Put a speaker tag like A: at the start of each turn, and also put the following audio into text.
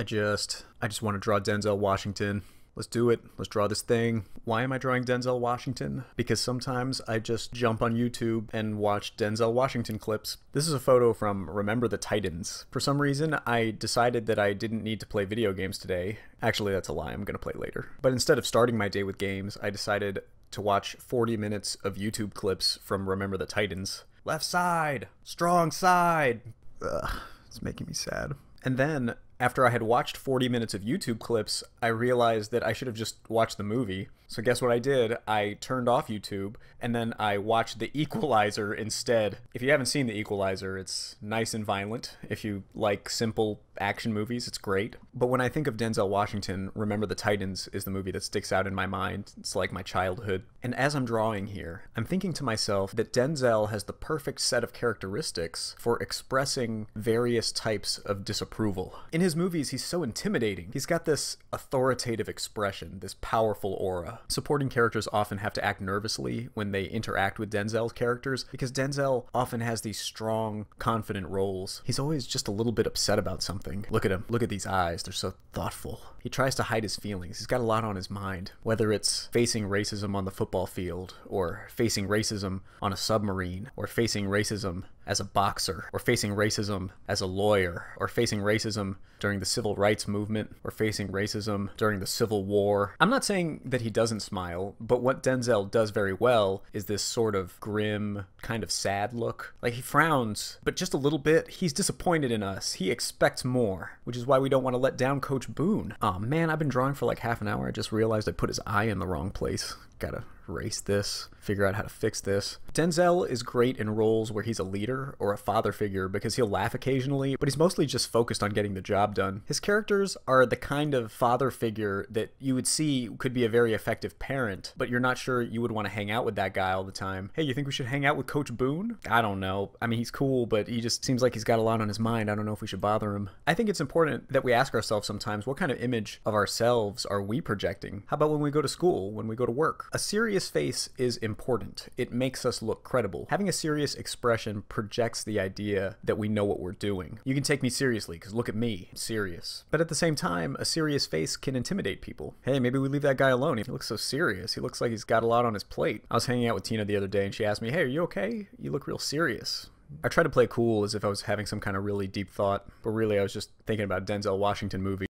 A: I just, I just want to draw Denzel Washington. Let's do it. Let's draw this thing. Why am I drawing Denzel Washington? Because sometimes I just jump on YouTube and watch Denzel Washington clips. This is a photo from Remember the Titans. For some reason, I decided that I didn't need to play video games today. Actually, that's a lie. I'm going to play later. But instead of starting my day with games, I decided to watch 40 minutes of YouTube clips from Remember the Titans. Left side, strong side. Ugh, it's making me sad. And then after I had watched 40 minutes of YouTube clips, I realized that I should have just watched the movie. So guess what I did? I turned off YouTube and then I watched The Equalizer instead. If you haven't seen The Equalizer, it's nice and violent. If you like simple action movies, it's great. But when I think of Denzel Washington, Remember the Titans is the movie that sticks out in my mind. It's like my childhood. And as I'm drawing here, I'm thinking to myself that Denzel has the perfect set of characteristics for expressing various types of disapproval. In his his movies, he's so intimidating. He's got this authoritative expression, this powerful aura. Supporting characters often have to act nervously when they interact with Denzel's characters because Denzel often has these strong, confident roles. He's always just a little bit upset about something. Look at him. Look at these eyes. They're so thoughtful. He tries to hide his feelings. He's got a lot on his mind, whether it's facing racism on the football field or facing racism on a submarine or facing racism as a boxer, or facing racism as a lawyer, or facing racism during the civil rights movement, or facing racism during the Civil War. I'm not saying that he doesn't smile, but what Denzel does very well is this sort of grim, kind of sad look. Like he frowns, but just a little bit. He's disappointed in us. He expects more, which is why we don't want to let down Coach Boone. Oh man, I've been drawing for like half an hour. I just realized I put his eye in the wrong place. Gotta race this, figure out how to fix this. Denzel is great in roles where he's a leader or a father figure because he'll laugh occasionally, but he's mostly just focused on getting the job done. His characters are the kind of father figure that you would see could be a very effective parent, but you're not sure you would want to hang out with that guy all the time. Hey, you think we should hang out with Coach Boone? I don't know. I mean, he's cool, but he just seems like he's got a lot on his mind. I don't know if we should bother him. I think it's important that we ask ourselves sometimes what kind of image of ourselves are we projecting? How about when we go to school, when we go to work? A serious serious face is important. It makes us look credible. Having a serious expression projects the idea that we know what we're doing. You can take me seriously, because look at me, I'm serious. But at the same time, a serious face can intimidate people. Hey, maybe we leave that guy alone. He looks so serious. He looks like he's got a lot on his plate. I was hanging out with Tina the other day and she asked me, hey, are you okay? You look real serious. I tried to play cool as if I was having some kind of really deep thought, but really I was just thinking about Denzel Washington movie.